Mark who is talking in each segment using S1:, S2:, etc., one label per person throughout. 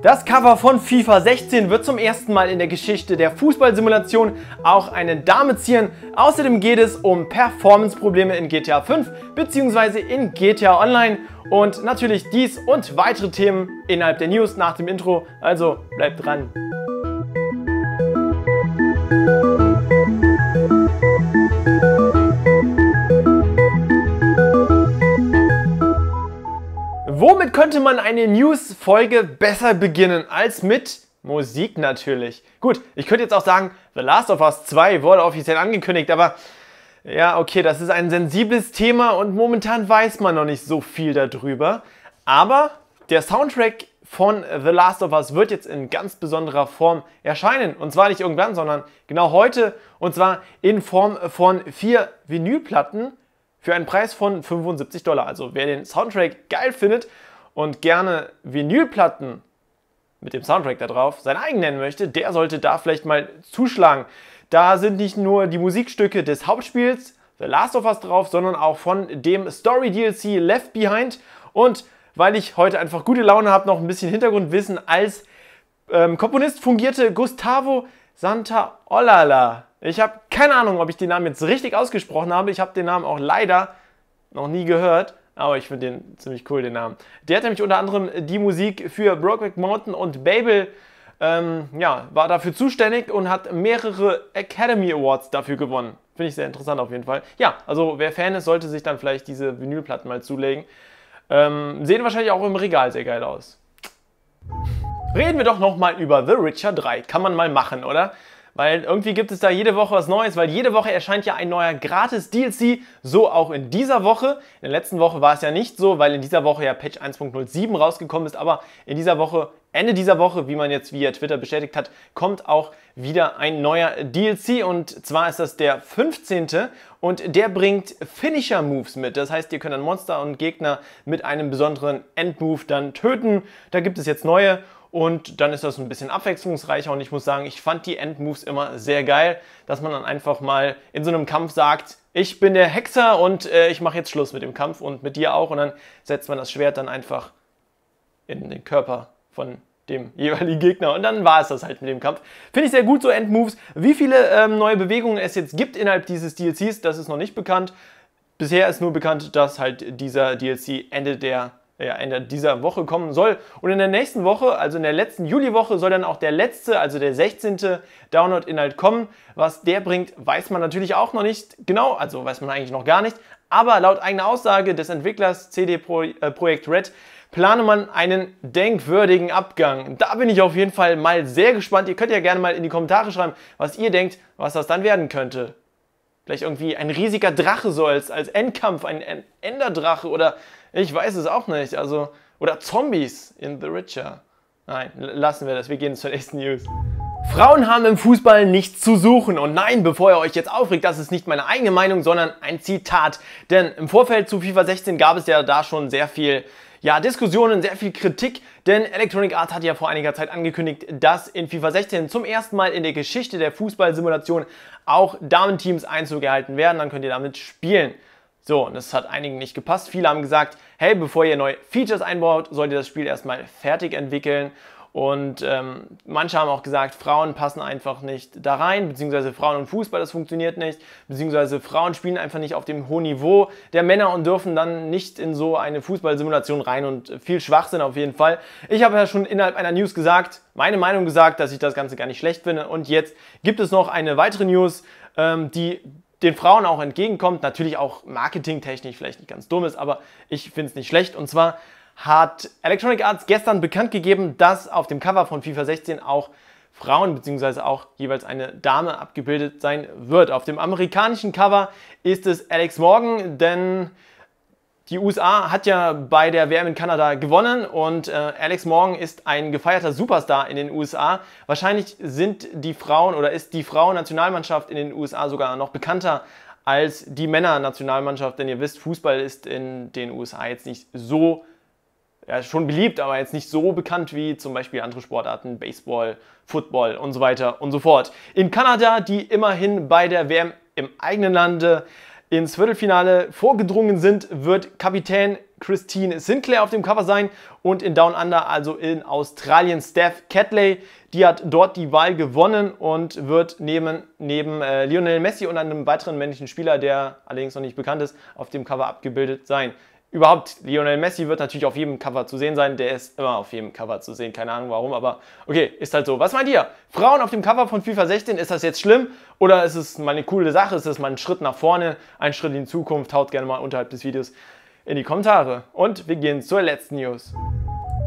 S1: Das Cover von FIFA 16 wird zum ersten Mal in der Geschichte der Fußballsimulation auch eine Dame zieren. Außerdem geht es um Performance-Probleme in GTA 5 bzw. in GTA Online und natürlich dies und weitere Themen innerhalb der News nach dem Intro. Also bleibt dran. Womit könnte man eine News-Folge besser beginnen als mit Musik natürlich? Gut, ich könnte jetzt auch sagen, The Last of Us 2 wurde offiziell angekündigt, aber ja, okay, das ist ein sensibles Thema und momentan weiß man noch nicht so viel darüber. Aber der Soundtrack von The Last of Us wird jetzt in ganz besonderer Form erscheinen. Und zwar nicht irgendwann, sondern genau heute. Und zwar in Form von vier Vinylplatten für einen Preis von 75 Dollar. Also wer den Soundtrack geil findet und gerne Vinylplatten mit dem Soundtrack da drauf sein eigen nennen möchte, der sollte da vielleicht mal zuschlagen. Da sind nicht nur die Musikstücke des Hauptspiels The Last of Us drauf, sondern auch von dem Story DLC Left Behind. Und weil ich heute einfach gute Laune habe, noch ein bisschen Hintergrundwissen als ähm, Komponist fungierte Gustavo Santa Olala. Ich habe keine Ahnung, ob ich den Namen jetzt richtig ausgesprochen habe. Ich habe den Namen auch leider noch nie gehört. Aber ich finde den ziemlich cool, den Namen. Der hat nämlich unter anderem die Musik für Brokeback Mountain und Babel ähm, ja, war dafür zuständig und hat mehrere Academy Awards dafür gewonnen. Finde ich sehr interessant auf jeden Fall. Ja, also wer Fan ist, sollte sich dann vielleicht diese Vinylplatten mal zulegen. Ähm, sehen wahrscheinlich auch im Regal sehr geil aus. Reden wir doch nochmal über The Richer 3. Kann man mal machen, oder? Weil irgendwie gibt es da jede Woche was Neues, weil jede Woche erscheint ja ein neuer gratis DLC, so auch in dieser Woche. In der letzten Woche war es ja nicht so, weil in dieser Woche ja Patch 1.07 rausgekommen ist, aber in dieser Woche, Ende dieser Woche, wie man jetzt via Twitter bestätigt hat, kommt auch wieder ein neuer DLC und zwar ist das der 15. und der bringt Finisher Moves mit. Das heißt, ihr könnt dann Monster und Gegner mit einem besonderen Endmove dann töten. Da gibt es jetzt neue und dann ist das ein bisschen abwechslungsreicher und ich muss sagen, ich fand die Endmoves immer sehr geil, dass man dann einfach mal in so einem Kampf sagt, ich bin der Hexer und äh, ich mache jetzt Schluss mit dem Kampf und mit dir auch und dann setzt man das Schwert dann einfach in den Körper von dem jeweiligen Gegner. Und dann war es das halt mit dem Kampf. Finde ich sehr gut, so Endmoves. Wie viele ähm, neue Bewegungen es jetzt gibt innerhalb dieses DLCs, das ist noch nicht bekannt. Bisher ist nur bekannt, dass halt dieser DLC Ende der äh, ja, Ende dieser Woche kommen soll. Und in der nächsten Woche, also in der letzten Juliwoche, soll dann auch der letzte, also der 16. Download-Inhalt kommen. Was der bringt, weiß man natürlich auch noch nicht genau, also weiß man eigentlich noch gar nicht. Aber laut eigener Aussage des Entwicklers CD Pro, äh, Projekt Red plane man einen denkwürdigen Abgang. Da bin ich auf jeden Fall mal sehr gespannt. Ihr könnt ja gerne mal in die Kommentare schreiben, was ihr denkt, was das dann werden könnte. Vielleicht irgendwie ein riesiger Drache sollst als Endkampf, ein Enderdrache oder ich weiß es auch nicht. Also, oder Zombies in The Richer. Nein, lassen wir das. Wir gehen zur nächsten News. Frauen haben im Fußball nichts zu suchen. Und nein, bevor ihr euch jetzt aufregt, das ist nicht meine eigene Meinung, sondern ein Zitat. Denn im Vorfeld zu FIFA 16 gab es ja da schon sehr viel ja, Diskussionen, sehr viel Kritik, denn Electronic Arts hat ja vor einiger Zeit angekündigt, dass in FIFA 16 zum ersten Mal in der Geschichte der Fußballsimulation auch Damenteams Einzug erhalten werden, dann könnt ihr damit spielen. So, und das hat einigen nicht gepasst. Viele haben gesagt, hey, bevor ihr neue Features einbaut, solltet ihr das Spiel erstmal fertig entwickeln. Und ähm, manche haben auch gesagt, Frauen passen einfach nicht da rein, beziehungsweise Frauen und Fußball, das funktioniert nicht, beziehungsweise Frauen spielen einfach nicht auf dem hohen Niveau der Männer und dürfen dann nicht in so eine Fußballsimulation rein und viel Schwachsinn auf jeden Fall. Ich habe ja schon innerhalb einer News gesagt, meine Meinung gesagt, dass ich das Ganze gar nicht schlecht finde. Und jetzt gibt es noch eine weitere News, ähm, die den Frauen auch entgegenkommt, natürlich auch marketingtechnisch vielleicht nicht ganz dumm ist, aber ich finde es nicht schlecht. Und zwar hat Electronic Arts gestern bekannt gegeben, dass auf dem Cover von FIFA 16 auch Frauen bzw. auch jeweils eine Dame abgebildet sein wird. Auf dem amerikanischen Cover ist es Alex Morgan, denn die USA hat ja bei der WM in Kanada gewonnen und äh, Alex Morgan ist ein gefeierter Superstar in den USA. Wahrscheinlich sind die Frauen oder ist die Frauennationalmannschaft in den USA sogar noch bekannter als die Männernationalmannschaft, denn ihr wisst, Fußball ist in den USA jetzt nicht so ja, schon beliebt, aber jetzt nicht so bekannt wie zum Beispiel andere Sportarten, Baseball, Football und so weiter und so fort. In Kanada, die immerhin bei der WM im eigenen Lande ins Viertelfinale vorgedrungen sind, wird Kapitän Christine Sinclair auf dem Cover sein und in Down Under, also in Australien, Steph Catley, die hat dort die Wahl gewonnen und wird neben, neben äh, Lionel Messi und einem weiteren männlichen Spieler, der allerdings noch nicht bekannt ist, auf dem Cover abgebildet sein überhaupt, Lionel Messi wird natürlich auf jedem Cover zu sehen sein. Der ist immer auf jedem Cover zu sehen. Keine Ahnung warum, aber okay, ist halt so. Was meint ihr? Frauen auf dem Cover von FIFA 16, ist das jetzt schlimm? Oder ist es mal eine coole Sache? Ist es mal ein Schritt nach vorne, ein Schritt in die Zukunft? Haut gerne mal unterhalb des Videos in die Kommentare. Und wir gehen zur letzten News.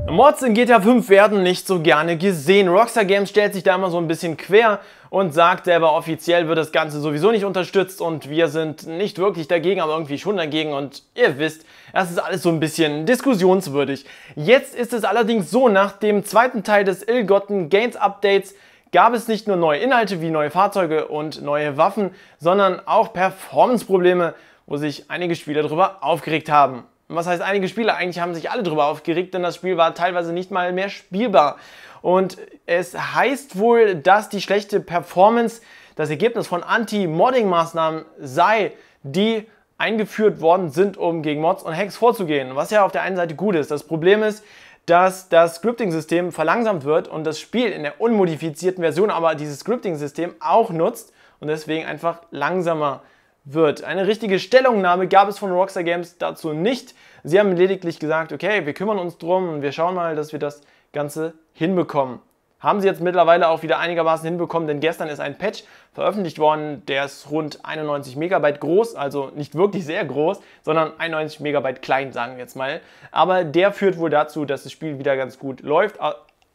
S1: Mods in GTA 5 werden nicht so gerne gesehen. Rockstar Games stellt sich da immer so ein bisschen quer und sagt selber, offiziell wird das Ganze sowieso nicht unterstützt und wir sind nicht wirklich dagegen, aber irgendwie schon dagegen und ihr wisst, das ist alles so ein bisschen diskussionswürdig. Jetzt ist es allerdings so, nach dem zweiten Teil des Illgotten Gains Updates gab es nicht nur neue Inhalte wie neue Fahrzeuge und neue Waffen, sondern auch Performance-Probleme, wo sich einige Spieler darüber aufgeregt haben. Was heißt einige Spieler? Eigentlich haben sich alle drüber aufgeregt, denn das Spiel war teilweise nicht mal mehr spielbar. Und es heißt wohl, dass die schlechte Performance das Ergebnis von Anti-Modding-Maßnahmen sei, die eingeführt worden sind, um gegen Mods und Hacks vorzugehen. Was ja auf der einen Seite gut ist. Das Problem ist, dass das Scripting-System verlangsamt wird und das Spiel in der unmodifizierten Version aber dieses Scripting-System auch nutzt und deswegen einfach langsamer wird wird. Eine richtige Stellungnahme gab es von Rockstar Games dazu nicht. Sie haben lediglich gesagt, okay, wir kümmern uns drum und wir schauen mal, dass wir das Ganze hinbekommen. Haben sie jetzt mittlerweile auch wieder einigermaßen hinbekommen, denn gestern ist ein Patch veröffentlicht worden, der ist rund 91 Megabyte groß, also nicht wirklich sehr groß, sondern 91 Megabyte klein, sagen wir jetzt mal. Aber der führt wohl dazu, dass das Spiel wieder ganz gut läuft,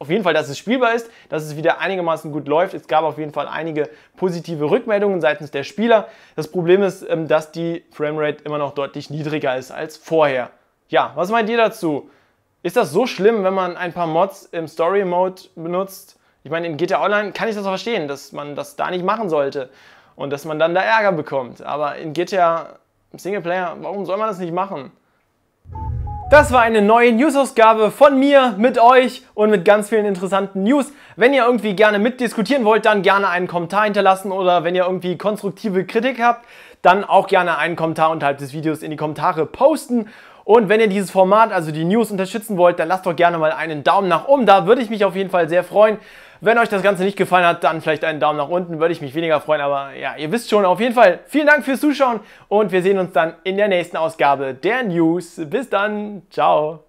S1: auf jeden Fall, dass es spielbar ist, dass es wieder einigermaßen gut läuft. Es gab auf jeden Fall einige positive Rückmeldungen seitens der Spieler. Das Problem ist, ähm, dass die Framerate immer noch deutlich niedriger ist als vorher. Ja, was meint ihr dazu? Ist das so schlimm, wenn man ein paar Mods im Story Mode benutzt? Ich meine, in GTA Online kann ich das auch verstehen, dass man das da nicht machen sollte und dass man dann da Ärger bekommt. Aber in GTA Singleplayer, warum soll man das nicht machen? Das war eine neue News-Ausgabe von mir, mit euch und mit ganz vielen interessanten News. Wenn ihr irgendwie gerne mitdiskutieren wollt, dann gerne einen Kommentar hinterlassen oder wenn ihr irgendwie konstruktive Kritik habt, dann auch gerne einen Kommentar unterhalb des Videos in die Kommentare posten. Und wenn ihr dieses Format, also die News, unterstützen wollt, dann lasst doch gerne mal einen Daumen nach oben. Da würde ich mich auf jeden Fall sehr freuen. Wenn euch das Ganze nicht gefallen hat, dann vielleicht einen Daumen nach unten, würde ich mich weniger freuen, aber ja, ihr wisst schon, auf jeden Fall vielen Dank fürs Zuschauen und wir sehen uns dann in der nächsten Ausgabe der News. Bis dann, ciao.